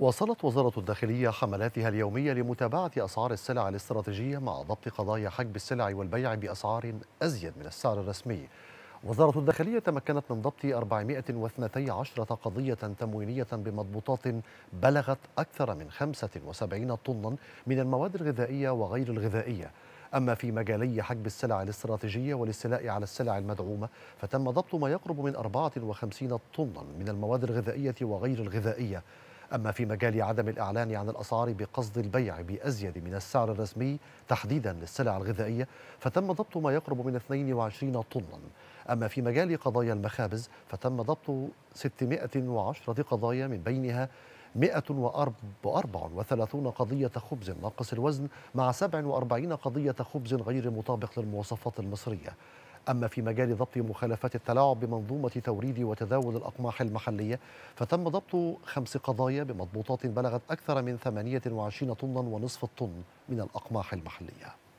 واصلت وزارة الداخلية حملاتها اليومية لمتابعة أسعار السلع الاستراتيجية مع ضبط قضايا حجب السلع والبيع بأسعار أزيد من السعر الرسمي وزارة الداخلية تمكنت من ضبط 412 قضية تموينية بمضبوطات بلغت أكثر من 75 طنا من المواد الغذائية وغير الغذائية أما في مجالي حجب السلع الاستراتيجية والاستيلاء على السلع المدعومة فتم ضبط ما يقرب من 54 طنا من المواد الغذائية وغير الغذائية أما في مجال عدم الإعلان عن الأسعار بقصد البيع بأزيد من السعر الرسمي تحديدا للسلع الغذائية فتم ضبط ما يقرب من 22 طنا أما في مجال قضايا المخابز فتم ضبط 610 قضايا من بينها 134 قضية خبز ناقص الوزن مع 47 قضية خبز غير مطابق للمواصفات المصرية أما في مجال ضبط مخالفات التلاعب بمنظومة توريد وتداول الأقماح المحلية فتم ضبط خمس قضايا بمضبوطات بلغت أكثر من 28 طنا ونصف الطن من الأقماح المحلية